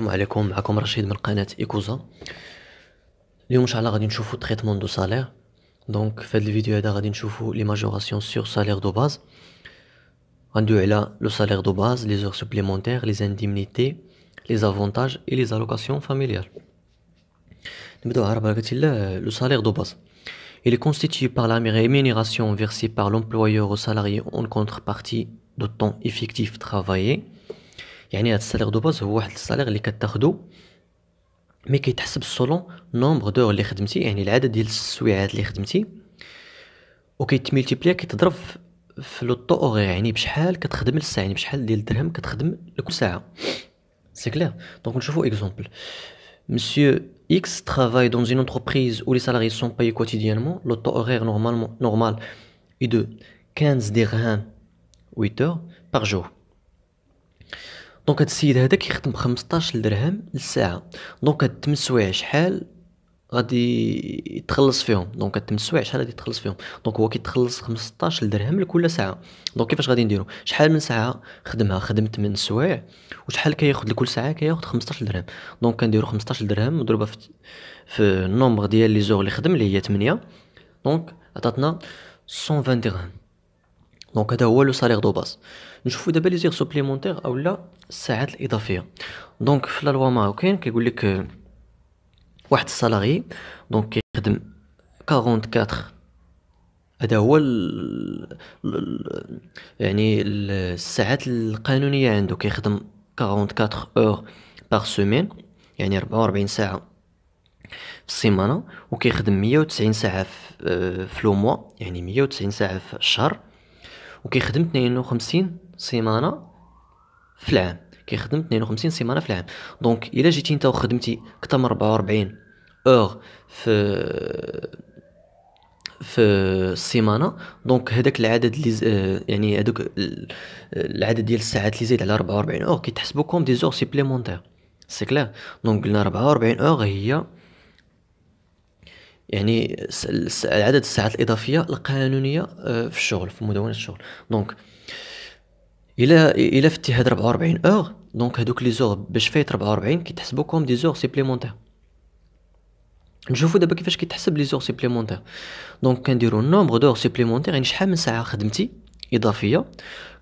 Bonjour, je suis Rachid de l'équipe Ekoza Aujourd'hui, nous allons voir traitement salaire Dans cette vidéo, nous allons voir les majorations sur salaire de base en Le salaire de base, les heures supplémentaires, les indemnités, les avantages et les allocations familiales Le salaire de base Il est constitué par la rémunération versée par l'employeur au salarié en contrepartie de temps effectif travaillé يعني هاد السالير دو باز هو واحد السالير اللي كتاخدو مي كيتحسب سولون نومبر دور اللي خدمتي يعني العدد ديال السويعات اللي خدمتي وكيتميلتيبليا كيتضرب في لو طو اوغير يعني بشحال كتخدم الساعه يعني بشحال ديال الدرهم كتخدم لكل ساعه سي كلير دونك نشوفو اكزومبل مسيو X travaille dans une entreprise où les salariés sont payés quotidiennement, le temps horaire normalement, normal est de 15 dirhams 8 heures par jour. دونك هاد السيد هذا كيخدم ب 15 درهم للساعه دونك هاد 8 شحال غادي يتخلص فيهم دونك هاد سوايع شحال غادي يتخلص فيهم دونك هو كيتخلص 15 درهم لكل ساعه دونك كيفاش غادي نديرو شحال من ساعه خدمها خدم 8 سوايع وشحال كياخذ لكل ساعه كياخذ 15 درهم دونك كنديرو 15 درهم مضروبه في في النومبر ديال لي زور اللي خدم اللي هي 8 دونك عطاتنا 120 درهم دونك هذا هو لو سالير دو باس نشوفوا دابا لي زيغ سوبليمونتير اولا الساعات الاضافيه دونك في لا لوا ماروكين كيقول لك واحد السالاري دونك كيخدم 44 هذا هو الـ الـ يعني الساعات القانونيه عنده كيخدم 44 اور بار سيمين يعني 44 ساعه في السيمانه وكيخدم 190 ساعه في آه، لو يعني 190 ساعه في الشهر وكيخدم 52 سيمانه في العام كيخدم 52 سيمانه في العام دونك الا جيتي انت وخدمتي اكثر من 44 اور في في السيمانه دونك هذاك العدد اللي آه، يعني هذوك العدد ديال الساعات اللي زايد على 44 اور كيتحسبوا كوم دي زور سيبليمونتير سي كلير دونك قلنا 44 اور هي يعني عدد الساعات الاضافيه القانونيه آه، في الشغل في مدونه الشغل دونك الا الا فتي هاد 44 اور دونك هادوك لي زور باش فايت 44 كيتحسبو كوم دي زور سيبليمونتير نشوفو دابا كيفاش كيتحسب لي زور سيبليمونتير دونك كنديرو نومبغ دور سيبليمونتير يعني شحال من ساعه خدمتي اضافيه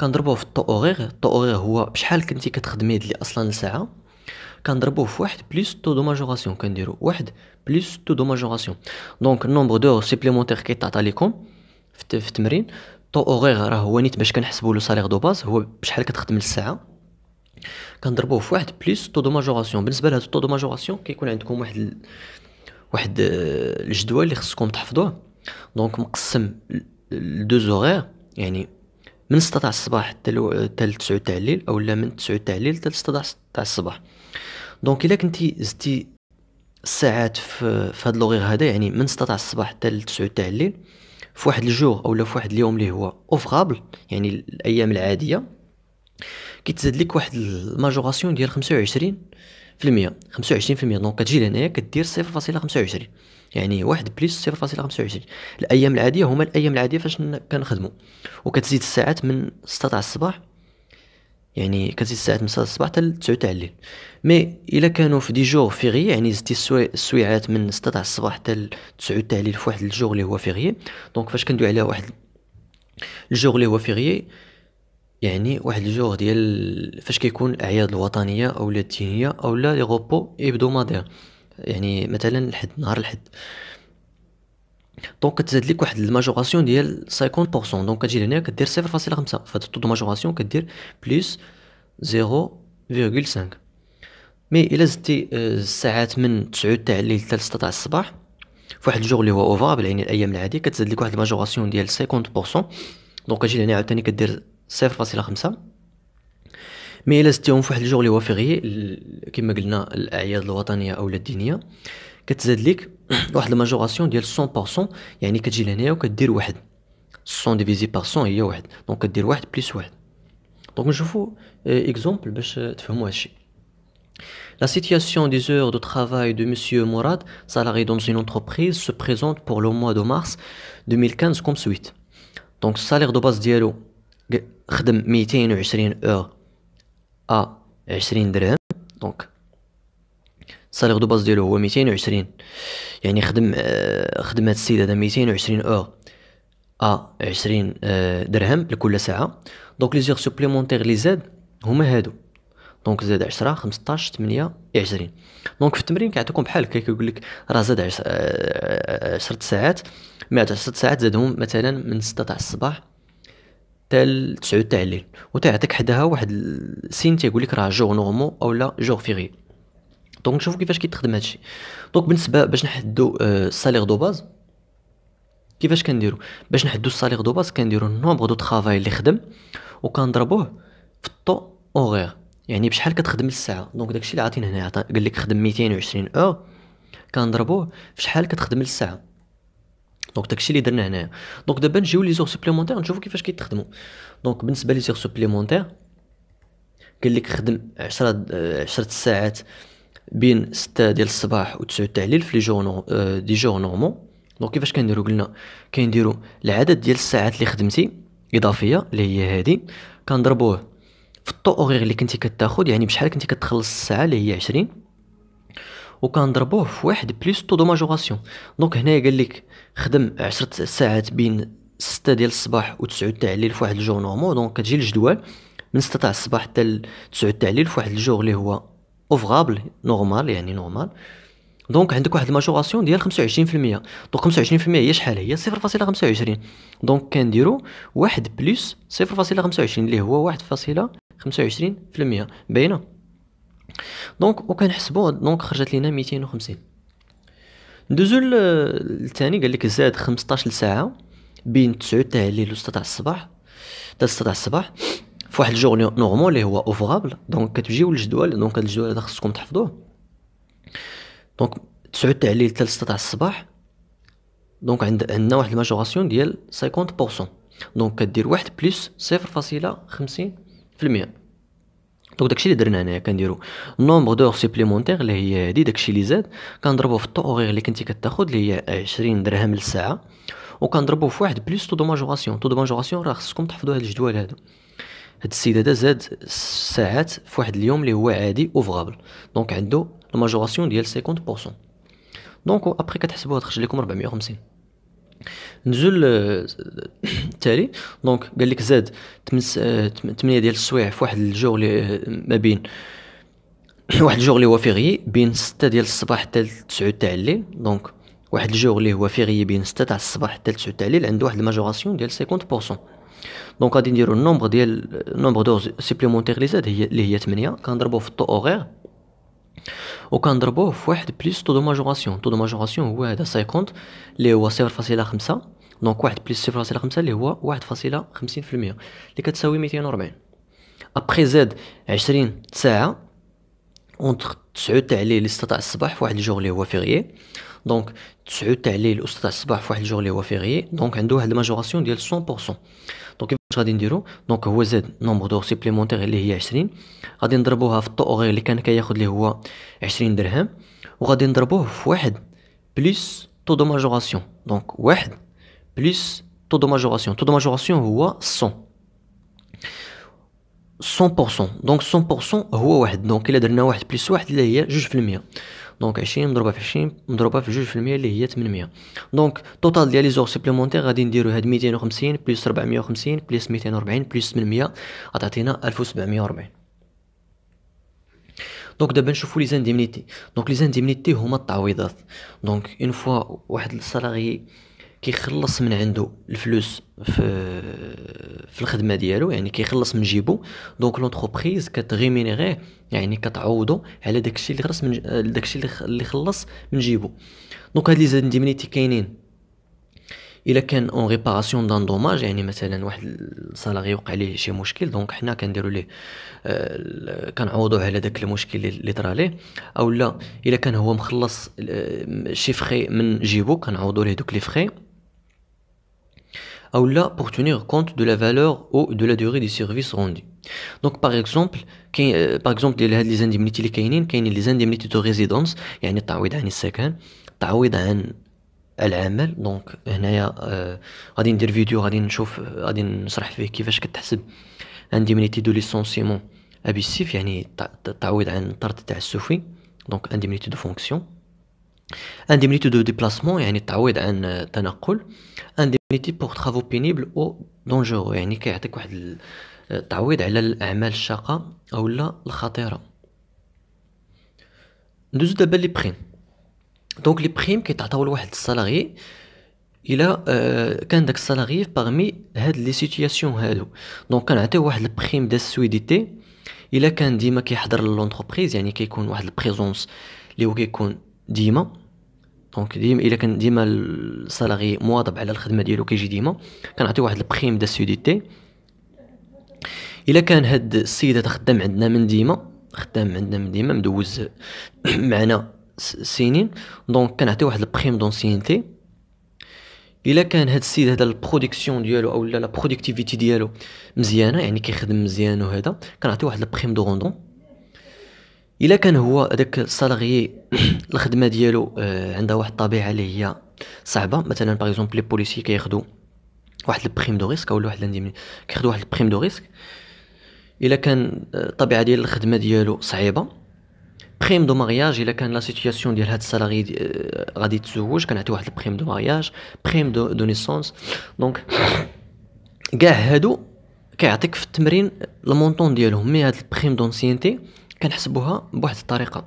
كنضربوه في الطو اوغيغ الطو اوغيغ هو شحال كنتي كتخدمي هاد اصلا الساعه كنضربوه في واحد بليس طو دو ماجوراسيون كنديرو واحد بليس طو دو ماجوراسيون دونك نومبغ دور سيبليمونتير كيتعطى ليكم في التمرين طو اوغيغ راه هو نيت باش كنحسبوا لو سالير دو باز هو بشحال كتخدم للساعه كنضربوه في واحد بليس طو دو ماجوراسيون بالنسبه لهاد طو دو ماجوراسيون كيكون عندكم واحد واحد آه، الجدول اللي خصكم تحفظوه دونك مقسم لدو زوغيغ يعني من 6 تاع الصباح حتى حتى ل 9 تاع الليل اولا من 9 تاع الليل حتى ل 6 تاع الصباح دونك الا كنتي زدتي الساعات في, في هاد لوغيغ هذا يعني من 6 تاع الصباح حتى ل 9 تاع الليل في واحد الجور اولا في واحد اليوم اللي هو اوفرابل يعني الايام العاديه كيتزاد لك واحد الماجوراسيون ديال 25 في المية 25 في المية دونك كتجي لهنايا كدير صفر فاصلة خمسة وعشرين يعني واحد بليس صفر فاصلة خمسة وعشرين الأيام العادية هما الأيام العادية فاش كنخدمو وكتزيد الساعات من ستة تاع الصباح يعني كتزيد الساعات من الصباح حتى 9 تاع الليل مي الا كانوا في دي جور فيغي يعني زدتي السويعات من ستة تاع الصباح حتى 9 تاع الليل في واحد الجور اللي هو فيغي دونك فاش كندوي عليها واحد الجور اللي هو فيغي يعني واحد الجور ديال فاش كيكون الاعياد الوطنيه او الدينيه او لا لي غوبو hebdomadaires يعني مثلا الحد نهار الحد دونك كتزاد ليك واحد الماجوراسيون ديال 50% دونك كتجي لهنا كدير 0.5 فهاد الطو دو ماجوراسيون كدير بلس 0.5 مي الا زدتي الساعات آه، من 9 تاع الليل حتى 6 تاع الصباح فواحد الجور اللي هو اوفابل يعني الايام العاديه كتزاد لك واحد الماجوراسيون ديال 50% دونك كتجي لهنا عاوتاني كدير 0.5 مي الا زدتيهم فواحد الجور اللي هو فيغيي كما قلنا الاعياد الوطنيه او الدينيه كتزاد ليك واحد الماجوراسيون ديال 100% يعني كتجي لهنايا وكدير واحد 100 divisé par 100 هي واحد دونك كدير واحد بليس واحد دونك exemple اكزومبل باش تفهموا هادشي La situation des heures de travail de M. Mourad, salarié dans une entreprise, se présente pour le mois de mars 2015 comme suite. Donc, le salaire de base de 220 heures à 20 dirhams. Donc, السالير دو باز ديالو هو 220 يعني خدم آه، خدم هاد السيد هذا 220 اور ا 20 درهم لكل ساعه دونك لي زيغ سوبليمونتيغ لي زاد هما هادو دونك زاد 10 15 8 20 دونك في التمرين كيعطيكم بحال هكا كيقول لك راه زاد 10 آه، آه، ساعات مع 10 ساعات زادهم مثلا من 6 تاع الصباح حتى ل 9 تاع الليل تيعطيك حداها واحد السين تيقول لك راه جور نورمو اولا جور فيغي دونك شوفوا كيفاش كيتخدم هادشي دونك بالنسبه باش نحدو آه، السالير دو باز كيفاش كنديرو باش نحدو السالير دو باز كنديرو النومبر دو ترافاي اللي خدم وكنضربوه في الطو اوغير يعني بشحال كتخدم الساعه دونك داكشي اللي عاطين هنا قال لك خدم 220 اور كنضربوه في شحال كتخدم الساعه دونك داكشي اللي درنا هنايا دونك دابا نجيو لي زور سوبليمونتير نشوفو كيفاش كيتخدمو دونك بالنسبه لي زور سوبليمونتير قال لك خدم 10 10 آه، ساعات بين 6 ديال الصباح و9 تاع الليل في لي جورنو آه، دي جور نورمون دونك كيفاش كنديرو قلنا كنديرو العدد ديال الساعات اللي خدمتي اضافيه اللي هي هذه كنضربوه في الطو اوغيغ اللي كنتي كتاخذ يعني بشحال كنتي كتخلص الساعه اللي هي 20 وكنضربوه في واحد بلس طو دوماجوراسيون دونك هنايا قال لك خدم 10 ساعات بين 6 ديال الصباح و9 تاع الليل في واحد الجور نورمون دونك كتجي الجدول من 6 تاع الصباح حتى 9 تاع الليل في واحد الجور اللي هو اوفرابل نورمال يعني نورمال دونك عندك واحد الماجوراسيون ديال 25% دونك 25% هي شحال هي 0.25 دونك كنديرو واحد بلس 0.25 اللي هو 1.25% باينه دونك وكنحسبو دونك خرجت لينا 250 ندوزو الثاني قال لك زاد 15 ساعه بين 9 تاع الليل و 6 تاع الصباح تاع 6 تاع الصباح في واحد الجور نورمون اللي هو اوفرابل دونك كتجيو للجدول دونك هاد الجدول هذا خصكم تحفظوه دونك 9 تاع الليل حتى 6 تاع الصباح دونك عند عندنا واحد الماجوراسيون ديال 50% دونك كدير واحد بلس 0.50% دونك داكشي اللي درنا هنايا كنديرو نومبر دور سوبليمونتيغ اللي هي هادي داكشي اللي زاد كنضربو في الطوغيغ اللي كنتي كتاخد اللي هي 20 درهم للساعه وكنضربو في واحد بلس تو دو ماجوراسيون تو دو ماجوراسيون راه خصكم تحفظو هاد الجدول هادو هاد السيد هذا زاد الساعات في واحد اليوم اللي هو عادي اوفغابل دونك عنده الماجوراسيون ديال 50% دونك ابري كتحسبوا تخرج لكم 450 نزل التالي دونك قال لك زاد 8 آه، ديال السوايع في واحد الجور اللي آه، ما بين واحد الجور اللي هو فيغي بين 6 ديال الصباح حتى 9 تاع الليل دونك واحد الجور اللي هو فيغي بين 6 تاع الصباح حتى 9 تاع الليل عنده واحد الماجوراسيون ديال 50% دونك غادي نديرو النومبر ديال النومبر دوغ سيبليمونتيغ لي زاد هي اللي هي 8 كنضربوه في الطو و وكنضربوه في واحد بليس طو دو ماجوراسيون طو دو ماجوراسيون هو هذا سيكونت اللي هو صفر فاصله خمسة دونك واحد بليس صفر فاصله خمسة اللي هو واحد فاصله خمسين في المية اللي كتساوي ميتين ربعين ابخي زاد عشرين ساعه اونتر تسعود تاع الليل لي 6 تاع الصباح في واحد الجور اللي هو فيغيي دونك تسعود تاع الليل و6 تاع الصباح في واحد الجور اللي هو فيغيي دونك عنده واحد الماجوراسيون ديال 100% دونك كيفاش غادي نديرو دونك هو زاد نومبر دور سيبليمونتير اللي هي 20 غادي نضربوها في الطوغير اللي كان كياخد اللي هو 20 درهم وغادي نضربوه في واحد بليس طو دو ماجوراسيون دونك واحد بليس طو دو ماجوراسيون طو دو ماجوراسيون هو 100 100% دونك 100% هو واحد دونك الا درنا واحد بليس واحد اللي هي جوج في المية دونك 20 مضروبه في 20 مضروبه في 2% اللي هي 800 دونك توتال ديال لي زور سوبليمونتير غادي نديرو هاد 250 بلس 450 بلس 240 بلس 800 غتعطينا 1740 دونك دابا نشوفو لي زانديمنيتي دونك لي زانديمنيتي هما التعويضات دونك اون فوا واحد السالاري كيخلص من عنده الفلوس في في الخدمه ديالو يعني كيخلص من جيبو دونك لونتربريز كتغيمينيغيه يعني كتعوضو على داكشي اللي خلص من آه، داكشي اللي خلص من جيبو دونك هاد لي زانديمنيتي كاينين الا كان اون ريباراسيون دان دوماج يعني مثلا واحد السالاري وقع ليه شي مشكل دونك حنا كنديروا ليه آه كنعوضوا على داك المشكل اللي طرا ليه او لا الا كان هو مخلص آه، شي فخي من جيبو كنعوضوا ليه دوك لي فخي là pour tenir compte de la valeur ou de la durée des services rendus. Donc par exemple euh, par exemple هذه les indemnités اللي كاينين كاينين les indemnités de résidence يعني تعويض عن السكن تعويض عن العمل دونك هنايا غادي ندير فيديو غادي نشوف غادي نشرح فيه كيفاش كتحسب indemnité de licenciement abusif يعني تعويض عن الطرد التعسفي دونك indemnité de fonction indemnité دو ديبلاسمون يعني التعويض عن التنقل indemnité بور ترافو بينيبل او دونجورو يعني كيعطيك واحد التعويض على الاعمال الشاقه او لا الخطيره ندوزو دابا لي بريم دونك لي بريم كيتعطاو لواحد السالاري الا آه، كان داك السالاري باغمي هاد لي سيتياسيون هادو دونك كنعطيو واحد البريم د السويديتي الا كان ديما كيحضر لونتربريز يعني كيكون واحد البريزونس اللي هو كيكون ديما دونك ديما الا كان ديما الصلاغي مواظب على الخدمه ديالو كيجي ديما كنعطي واحد البخيم دا سيديتي الا كان هاد السيد تخدم خدام عندنا من ديما خدام عندنا من ديما مدوز معنا سنين دونك كنعطي واحد البخيم سينتي الا كان هاد السيد هذا البرودكسيون ديالو اولا لا برودكتيفيتي ديالو مزيانه يعني كيخدم مزيان وهذا كنعطي واحد البخيم دو روندون الا كان هو داك السالاري الخدمه ديالو آه، عندها واحد الطبيعه اللي هي صعبه مثلا باغ اكزومبل لي بوليسي كياخذوا واحد البريم دو ريسك او واحد الانديمني كياخذوا واحد البريم دو ريسك الا كان آه، الطبيعه ديال الخدمه ديالو صعيبه بريم دو مارياج الا كان لا سيتوياسيون ديال هاد السالاري دي آه، غادي يتزوج كنعطيو واحد البريم دو مارياج بريم دو, دو نيسونس دونك كاع هادو كيعطيك في التمرين المونطون ديالهم مي هاد البريم دونسينتي كنحسبوها بواحد الطريقه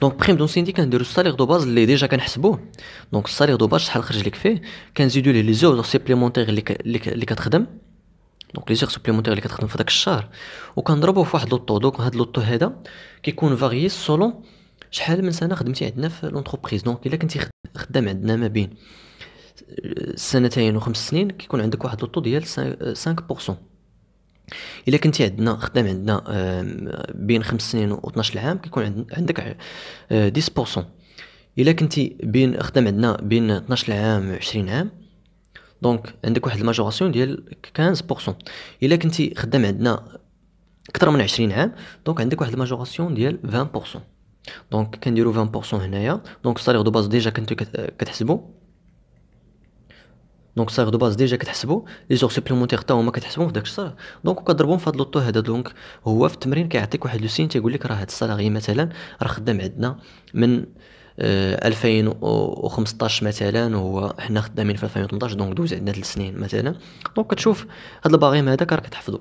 دونك بريم سيندي كنديرو السالير دو باز اللي ديجا كنحسبوه دونك السالير دو باز شحال خرج لك فيه كنزيدو ليه لي زور سوبليمونتيغ اللي اللي كتخدم دونك لي زور سوبليمونتير اللي كتخدم في داك الشهر وكنضربوه في واحد لوطو دونك هاد لوطو هذا كيكون فاريي سولون شحال من سنه خدمتي عندنا في لونتربريز دونك الا كنتي خدام عندنا ما بين آه، سنتين وخمس سنين كيكون عندك واحد لوطو ديال 5% آه، الا كنتي عندنا خدام عندنا بين خمس سنين و 12 عام كيكون عندك 10% آه، الا كنتي بين خدام عندنا بين 12 عام 20 عام دونك عندك واحد الماجوراسيون ديال 15% الا كنتي خدام عندنا اكثر من 20 عام دونك عندك واحد الماجوراسيون ديال 20% دونك كنديرو 20% هنايا دونك السالير دو باز ديجا كنتو كتحسبو دونك صاغ دو باز ديجا كتحسبو لي زور سوبليمونتيغ تا هما كتحسبهم في داك الصاغ دونك كضربهم في هاد لوطو هذا دونك هو في التمرين كيعطيك واحد لو سين تيقول لك راه هاد الصلاغي مثلا راه خدام عندنا من 2015 آه، مثلا وهو حنا خدامين في 2018 دونك دوز عندنا 3 سنين مثلا دونك كتشوف هاد الباغيم هذاك راه كتحفظو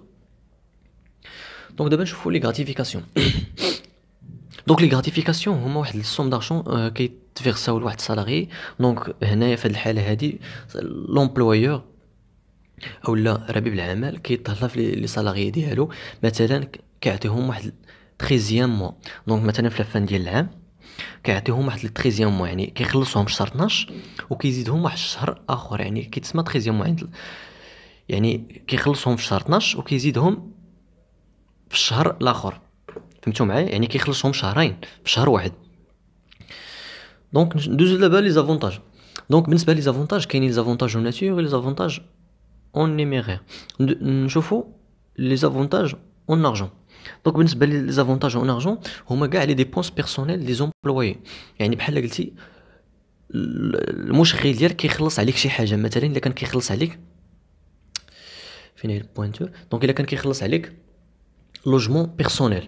دونك دابا نشوفو لي غاتيفيكاسيون دونك لي غراتيفيكاسيون هما واحد السوم دارشون كيتفيرساو لواحد السالاري دونك هنايا في هاد الحاله هادي لومبلويور او لا ربيب العمل كيتهلا في لي سالاري ديالو مثلا كيعطيهم واحد 13 موا دونك مثلا في لافان ديال العام كيعطيهم واحد 13 موا يعني كيخلصهم في شهر 12 وكيزيدهم واحد الشهر اخر يعني كيتسمى 13 موا عند يعني كيخلصهم في شهر 12 وكيزيدهم في الشهر الاخر فهمتوا معايا يعني كيخلصهم شهرين في شهر واحد دونك ندوزو دابا لي زافونتاج دونك بالنسبه لي زافونتاج كاينين لي زافونتاج اون ناتور لي زافونتاج اون نيميرير نشوفو لي زافونتاج اون ارجون دونك بالنسبه لي زافونتاج اون ارجون هما كاع لي ديبونس بيرسونيل لي زومبلوي يعني بحال قلتي المشغل ديالك كيخلص عليك شي حاجه مثلا الا كان كيخلص عليك فين هي البوينتور دونك الا كان كيخلص عليك لوجمون بيرسونيل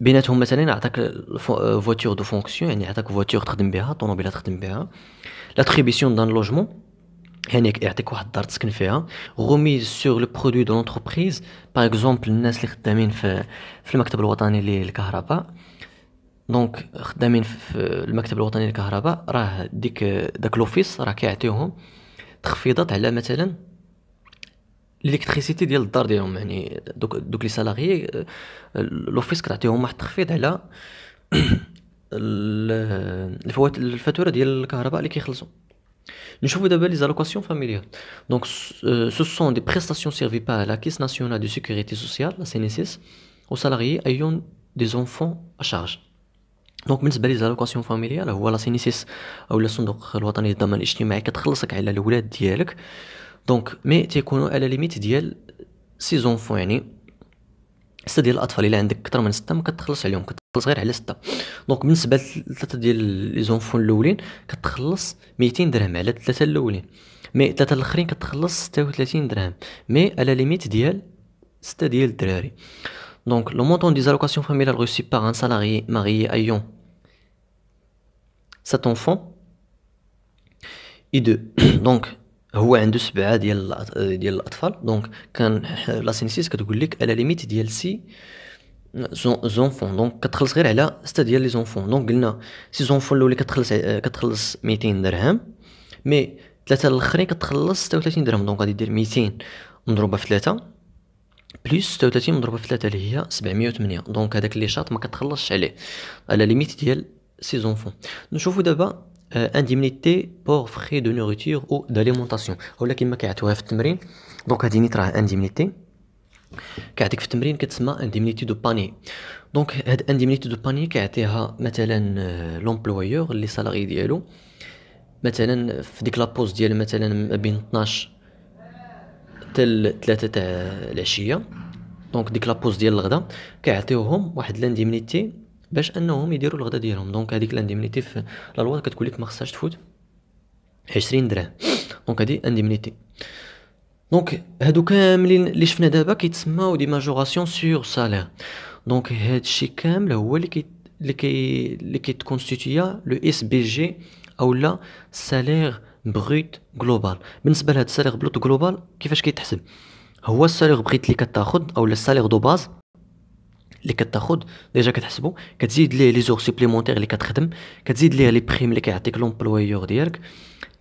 بيناتهم مثلا عطاك فواتور دو فونكسيون يعني عطاك فواتور تخدم بها طوموبيله تخدم بها لاتريبيسيون دان لوجمون يعني يعطيك واحد الدار تسكن فيها غوميز سور لو برودوي دو لونتربريز باغ اكزومبل الناس اللي خدامين في في المكتب الوطني للكهرباء دونك خدامين في المكتب الوطني للكهرباء راه ديك داك لوفيس راه كيعطيوهم تخفيضات على مثلا الالكتريسيتي ديال الدار ديالهم يعني دوك دوك لي سالاري لوفيس آه، كتعطيهم واحد التخفيض على الفوات الفاتوره ديال الكهرباء اللي كيخلصوا نشوفوا دابا لي زالوكاسيون فاميليال دونك سو سون دي بريستاسيون سيرفي با لا كيس ناسيونال دو سيكوريتي سوسيال لا سينيسيس او سالاري ايون دي زونفون ا شارج دونك بالنسبه لي زالوكاسيون فاميليال هو لا سينيسيس او الصندوق الوطني للضمان الاجتماعي كتخلصك على الولاد ديالك دونك مي تيكونوا على ليميت ديال سي زونفون يعني سته ديال الاطفال الا عندك اكثر من سته ما كتخلص عليهم كتخلص غير على سته دونك بالنسبه لثلاثه ديال لي زونفون الاولين كتخلص 200 درهم على الثلاثه الاولين مي الثلاثه الاخرين كتخلص 36 درهم مي على ليميت ديال سته ديال الدراري دونك لو مونطون دي زالوكاسيون فاميليال reçues بار ان سالاري ماري ايون سات اونفون اي دو دونك هو عنده سبعه ديال ديال الاطفال دونك كان لا سينيسيس كتقول لك على ليميت ديال سي زونفون دونك كتخلص غير على سته ديال لي زونفون دونك قلنا سي زونفون الاولى كتخلص كتخلص 200 درهم مي ثلاثه الاخرين كتخلص 36 درهم دونك غادي دير 200 مضروبه في 3 بلس 36 مضروبه في 3 اللي هي 708 دونك هذاك لي شاط ما كتخلصش عليه على ليميت ديال سي زونفون نشوفوا دابا انديمنيتي بور فري دو نوريتور او داليمونطاسيون ولا كيما كيعطيوها في التمرين دونك هادي نيت راه انديمنيتي كيعطيك في التمرين كتسمى انديمنيتي دو باني دونك هاد انديمنيتي دو باني كيعطيها مثلا لومبلويور اللي سالاري ديالو مثلا في ديك لابوز ديال مثلا ما بين 12 حتى 3 تاع العشيه دونك ديك لابوز ديال الغدا كيعطيوهم واحد لانديمنيتي باش انهم يديروا الغدا ديالهم دونك هذيك لانديمنيتي في لا لوا كتقول لك ما خصهاش تفوت 20 درهم دونك هذه انديمنيتي دونك هادو كاملين اللي شفنا دابا كيتسماو دي ماجوراسيون سور سالير دونك هادشي كامل هو اللي كي اللي كي اللي كيتكونستيتيا لو اس بي جي اولا سالير بروت جلوبال بالنسبه لهاد السالير بلوت جلوبال كيفاش كيتحسب هو السالير بغيت اللي كتاخد اولا السالير دو باز اللي كتاخد ديجا كتحسبو كتزيد ليه لي زور سوبليمونتير اللي كتخدم كتزيد ليه لي بريم اللي كيعطيك لومبلويور ديالك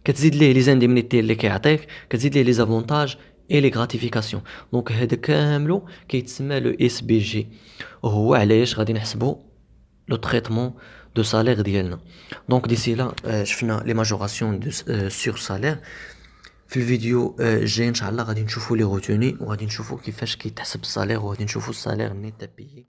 كتزيد ليه لي زانديمنيتي اللي كيعطيك كتزيد ليه لي زافونتاج اي لي غراتيفيكاسيون دونك هذا كاملو كيتسمى لو اس بي جي وهو علاش غادي نحسبو لو تريتمون دو سالير ديالنا دونك ديسي لا شفنا لي ماجوراسيون سور سالير في الفيديو الجاي euh, ان شاء الله غادي نشوفوا لي روتوني وغادي نشوفوا كيفاش كيتحسب الصالير وغادي نشوفوا الصالير نيت بيي